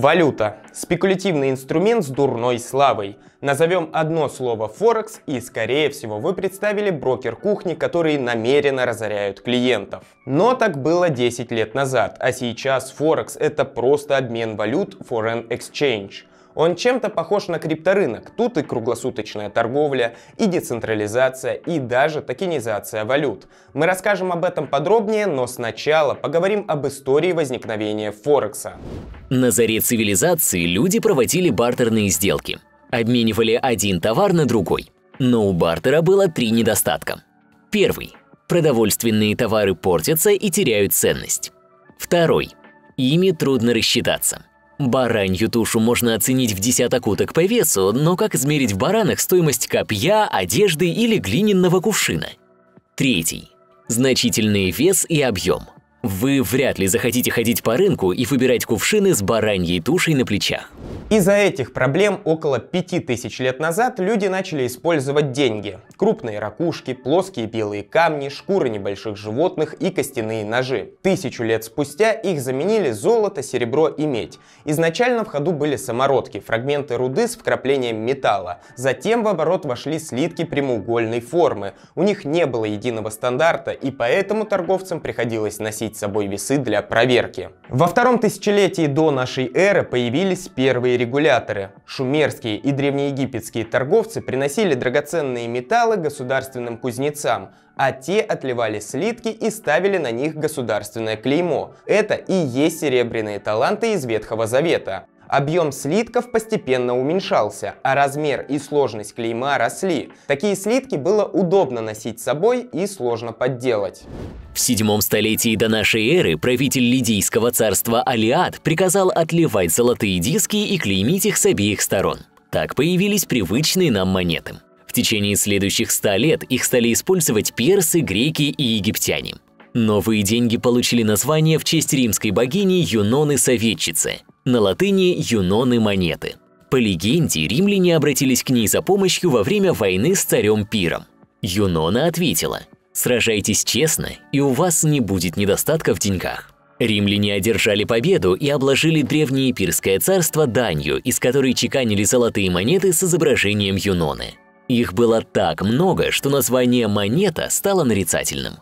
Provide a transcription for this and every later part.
Валюта. Спекулятивный инструмент с дурной славой. Назовем одно слово Форекс и, скорее всего, вы представили брокер кухни, который намеренно разоряют клиентов. Но так было 10 лет назад, а сейчас Форекс это просто обмен валют Foreign Exchange – он чем-то похож на крипторынок. Тут и круглосуточная торговля, и децентрализация, и даже токенизация валют. Мы расскажем об этом подробнее, но сначала поговорим об истории возникновения Форекса. На заре цивилизации люди проводили бартерные сделки. Обменивали один товар на другой. Но у бартера было три недостатка. Первый. Продовольственные товары портятся и теряют ценность. Второй. Ими трудно рассчитаться. Баранью тушу можно оценить в десяток уток по весу, но как измерить в баранах стоимость копья, одежды или глиняного кувшина? Третий. Значительный вес и объем. Вы вряд ли захотите ходить по рынку и выбирать кувшины с бараньей тушей на плечах. Из-за этих проблем около 5000 лет назад люди начали использовать деньги. Крупные ракушки, плоские белые камни, шкуры небольших животных и костяные ножи. Тысячу лет спустя их заменили золото, серебро и медь. Изначально в ходу были самородки, фрагменты руды с вкраплением металла. Затем в оборот вошли слитки прямоугольной формы. У них не было единого стандарта, и поэтому торговцам приходилось носить носить с собой весы для проверки. Во втором тысячелетии до нашей эры появились первые регуляторы. Шумерские и древнеегипетские торговцы приносили драгоценные металлы государственным кузнецам, а те отливали слитки и ставили на них государственное клеймо. Это и есть серебряные таланты из Ветхого Завета. Объем слитков постепенно уменьшался, а размер и сложность клейма росли. Такие слитки было удобно носить с собой и сложно подделать. В седьмом столетии до нашей эры правитель лидийского царства Алиад приказал отливать золотые диски и клеймить их с обеих сторон. Так появились привычные нам монеты. В течение следующих ста лет их стали использовать персы, греки и египтяне. Новые деньги получили название в честь римской богини Юноны Советчицы на латыни «юноны монеты». По легенде, римляне обратились к ней за помощью во время войны с царем Пиром. Юнона ответила «Сражайтесь честно, и у вас не будет недостатка в деньгах». Римляне одержали победу и обложили древнее пирское царство данью, из которой чеканили золотые монеты с изображением Юноны. Их было так много, что название «монета» стало нарицательным.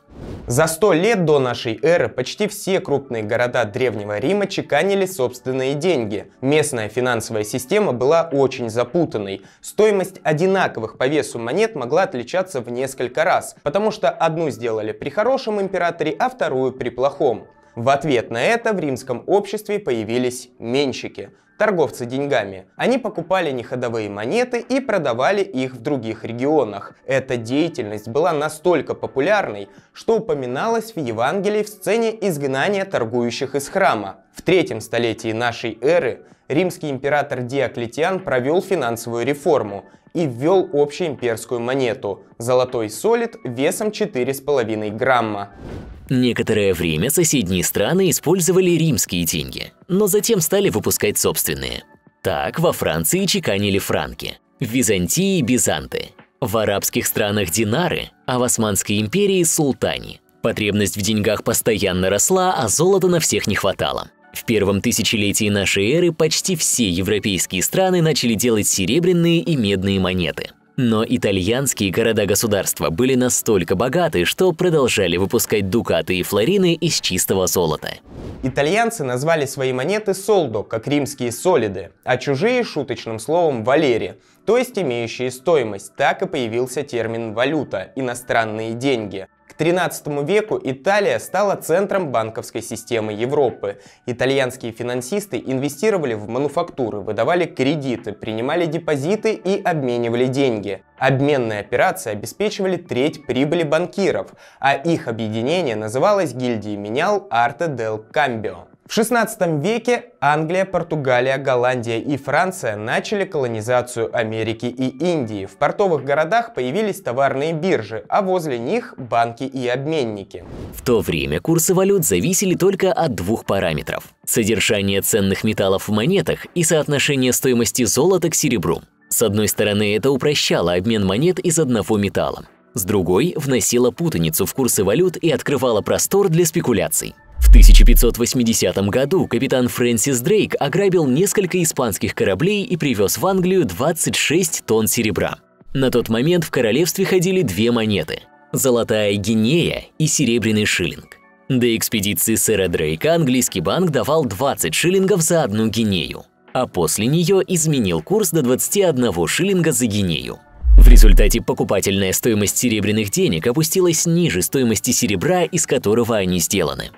За 100 лет до нашей эры почти все крупные города Древнего Рима чеканили собственные деньги. Местная финансовая система была очень запутанной. Стоимость одинаковых по весу монет могла отличаться в несколько раз, потому что одну сделали при хорошем императоре, а вторую при плохом. В ответ на это в римском обществе появились менщики – торговцы деньгами. Они покупали неходовые монеты и продавали их в других регионах. Эта деятельность была настолько популярной, что упоминалась в Евангелии в сцене изгнания торгующих из храма. В третьем столетии нашей эры римский император Диоклетиан провел финансовую реформу и ввел общеимперскую монету – золотой солид весом 4,5 грамма. Некоторое время соседние страны использовали римские деньги, но затем стали выпускать собственные. Так во Франции чеканили франки, в Византии – бизанты, в арабских странах – динары, а в Османской империи – султани. Потребность в деньгах постоянно росла, а золота на всех не хватало. В первом тысячелетии нашей эры почти все европейские страны начали делать серебряные и медные монеты. Но итальянские города-государства были настолько богаты, что продолжали выпускать дукаты и флорины из чистого золота. Итальянцы назвали свои монеты солдо, как римские солиды, а чужие шуточным словом валери, то есть имеющие стоимость. Так и появился термин валюта, иностранные деньги. К веку Италия стала центром банковской системы Европы. Итальянские финансисты инвестировали в мануфактуры, выдавали кредиты, принимали депозиты и обменивали деньги. Обменные операции обеспечивали треть прибыли банкиров, а их объединение называлось гильдией менял Арте дел Камбио. В 16 веке Англия, Португалия, Голландия и Франция начали колонизацию Америки и Индии. В портовых городах появились товарные биржи, а возле них банки и обменники. В то время курсы валют зависели только от двух параметров – содержание ценных металлов в монетах и соотношение стоимости золота к серебру. С одной стороны, это упрощало обмен монет из одного металла. С другой, вносило путаницу в курсы валют и открывало простор для спекуляций. В 1580 году капитан Фрэнсис Дрейк ограбил несколько испанских кораблей и привез в Англию 26 тонн серебра. На тот момент в королевстве ходили две монеты – золотая гинея и серебряный шиллинг. До экспедиции сэра Дрейка английский банк давал 20 шиллингов за одну гинею, а после нее изменил курс до 21 шиллинга за гинею. В результате покупательная стоимость серебряных денег опустилась ниже стоимости серебра, из которого они сделаны.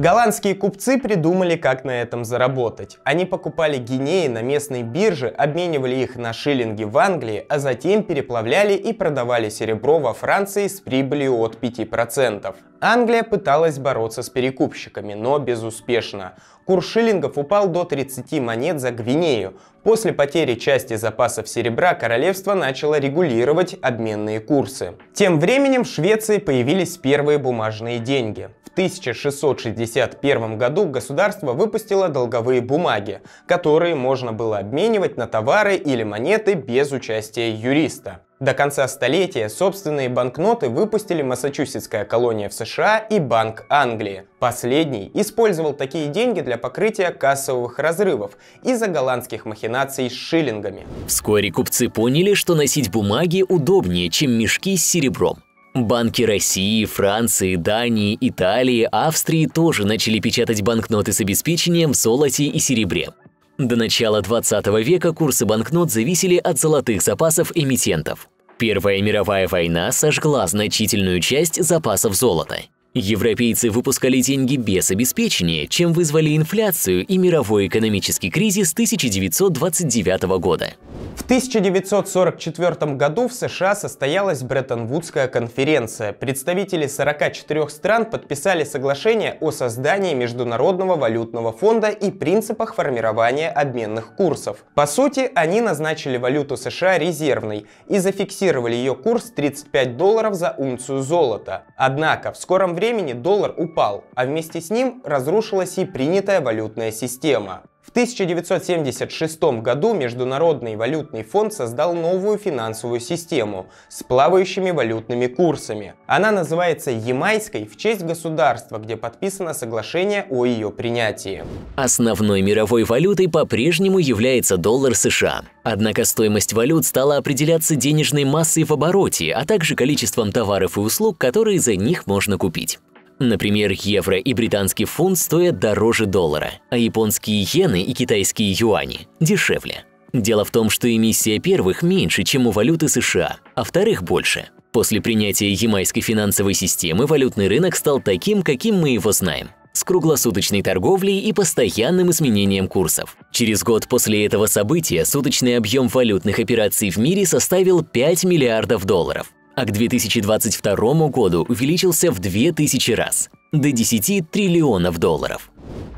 Голландские купцы придумали, как на этом заработать. Они покупали гинеи на местной бирже, обменивали их на шиллинги в Англии, а затем переплавляли и продавали серебро во Франции с прибылью от 5%. Англия пыталась бороться с перекупщиками, но безуспешно. Курс шиллингов упал до 30 монет за гвинею. После потери части запасов серебра королевство начало регулировать обменные курсы. Тем временем в Швеции появились первые бумажные деньги. В 1661 году государство выпустило долговые бумаги, которые можно было обменивать на товары или монеты без участия юриста. До конца столетия собственные банкноты выпустили Массачусетская колония в США и Банк Англии. Последний использовал такие деньги для покрытия кассовых разрывов из-за голландских махинаций с шиллингами. Вскоре купцы поняли, что носить бумаги удобнее, чем мешки с серебром. Банки России, Франции, Дании, Италии, Австрии тоже начали печатать банкноты с обеспечением в золоте и серебре. До начала 20 века курсы банкнот зависели от золотых запасов эмитентов. Первая мировая война сожгла значительную часть запасов золота. Европейцы выпускали деньги без обеспечения, чем вызвали инфляцию и мировой экономический кризис 1929 года. В 1944 году в США состоялась Бреттон-Вудская конференция. Представители 44 стран подписали соглашение о создании Международного валютного фонда и принципах формирования обменных курсов. По сути, они назначили валюту США резервной и зафиксировали ее курс 35 долларов за унцию золота. Однако в скором времени доллар упал, а вместе с ним разрушилась и принятая валютная система. В 1976 году Международный валютный фонд создал новую финансовую систему с плавающими валютными курсами. Она называется Ямайской в честь государства, где подписано соглашение о ее принятии. Основной мировой валютой по-прежнему является доллар США. Однако стоимость валют стала определяться денежной массой в обороте, а также количеством товаров и услуг, которые за них можно купить. Например, евро и британский фунт стоят дороже доллара, а японские иены и китайские юани дешевле. Дело в том, что эмиссия первых меньше, чем у валюты США, а вторых больше. После принятия ямайской финансовой системы валютный рынок стал таким, каким мы его знаем с круглосуточной торговлей и постоянным изменением курсов. Через год после этого события суточный объем валютных операций в мире составил 5 миллиардов долларов а к 2022 году увеличился в 2000 раз – до 10 триллионов долларов.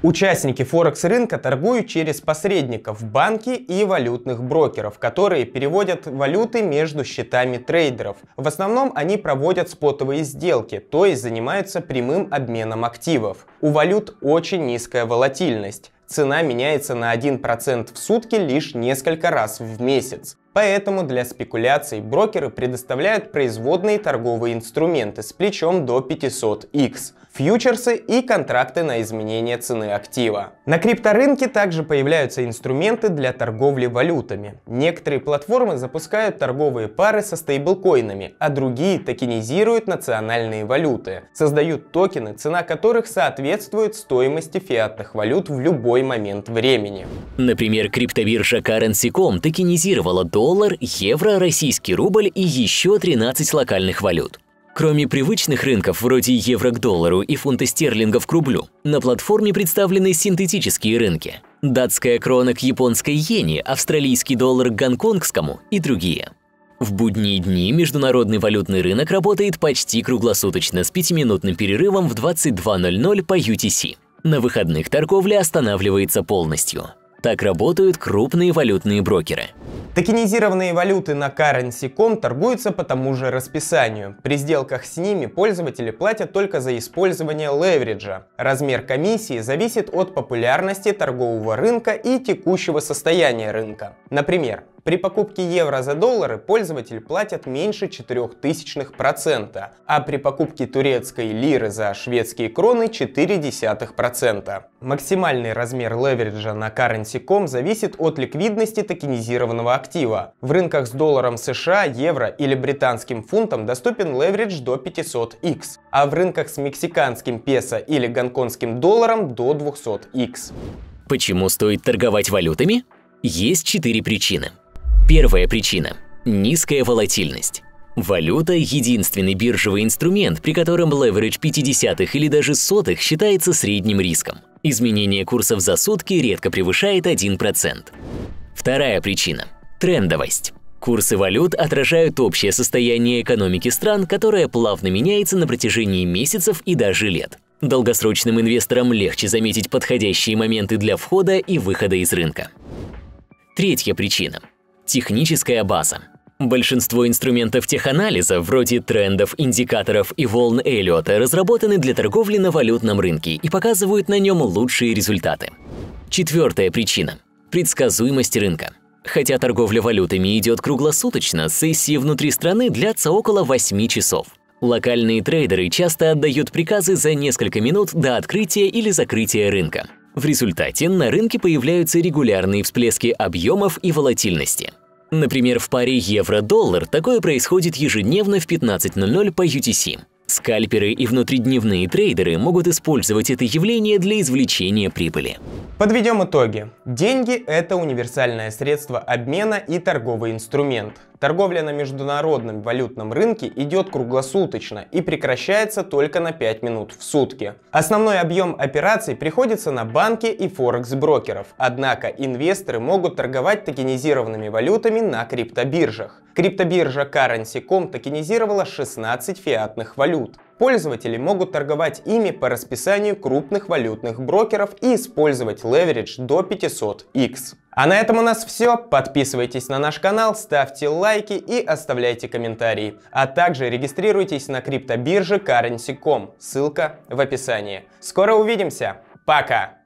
Участники Форекс-рынка торгуют через посредников, банки и валютных брокеров, которые переводят валюты между счетами трейдеров. В основном они проводят спотовые сделки, то есть занимаются прямым обменом активов. У валют очень низкая волатильность цена меняется на 1% в сутки лишь несколько раз в месяц. Поэтому для спекуляций брокеры предоставляют производные торговые инструменты с плечом до 500x фьючерсы и контракты на изменение цены актива. На крипторынке также появляются инструменты для торговли валютами. Некоторые платформы запускают торговые пары со стейблкоинами, а другие токенизируют национальные валюты, создают токены, цена которых соответствует стоимости фиатных валют в любой момент времени. Например, криптобиржа Currency.com токенизировала доллар, евро, российский рубль и еще 13 локальных валют. Кроме привычных рынков вроде евро к доллару и фунта стерлингов к рублю, на платформе представлены синтетические рынки – датская крона к японской иене, австралийский доллар к гонконгскому и другие. В будние дни международный валютный рынок работает почти круглосуточно с пятиминутным перерывом в 22.00 по UTC. На выходных торговля останавливается полностью. Так работают крупные валютные брокеры. Токенизированные валюты на Currency.com торгуются по тому же расписанию. При сделках с ними пользователи платят только за использование левериджа. Размер комиссии зависит от популярности торгового рынка и текущего состояния рынка. Например, при покупке евро за доллары пользователь платит меньше процента, а при покупке турецкой лиры за шведские кроны 0,4%. Максимальный размер левериджа на Currency.com зависит от ликвидности токенизированного актива. В рынках с долларом США, евро или британским фунтом доступен леверидж до 500x, а в рынках с мексиканским песо или гонконгским долларом до 200x. Почему стоит торговать валютами? Есть четыре причины – Первая причина – низкая волатильность. Валюта – единственный биржевый инструмент, при котором леверидж 50-х или даже сотых считается средним риском. Изменение курсов за сутки редко превышает 1%. Вторая причина – трендовость. Курсы валют отражают общее состояние экономики стран, которое плавно меняется на протяжении месяцев и даже лет. Долгосрочным инвесторам легче заметить подходящие моменты для входа и выхода из рынка. Третья причина Техническая база. Большинство инструментов теханализа, вроде трендов, индикаторов и волн Эллиота, разработаны для торговли на валютном рынке и показывают на нем лучшие результаты. Четвертая причина – предсказуемость рынка. Хотя торговля валютами идет круглосуточно, сессии внутри страны длятся около 8 часов. Локальные трейдеры часто отдают приказы за несколько минут до открытия или закрытия рынка. В результате на рынке появляются регулярные всплески объемов и волатильности – Например, в паре евро-доллар такое происходит ежедневно в 15.00 по UTC. Скальперы и внутридневные трейдеры могут использовать это явление для извлечения прибыли. Подведем итоги. Деньги – это универсальное средство обмена и торговый инструмент. Торговля на международном валютном рынке идет круглосуточно и прекращается только на 5 минут в сутки. Основной объем операций приходится на банки и форекс-брокеров, однако инвесторы могут торговать токенизированными валютами на криптобиржах. Криптобиржа Currency.com токенизировала 16 фиатных валют. Пользователи могут торговать ими по расписанию крупных валютных брокеров и использовать леверидж до 500x. А на этом у нас все. Подписывайтесь на наш канал, ставьте лайки и оставляйте комментарии. А также регистрируйтесь на криптобирже Currency.com. Ссылка в описании. Скоро увидимся. Пока!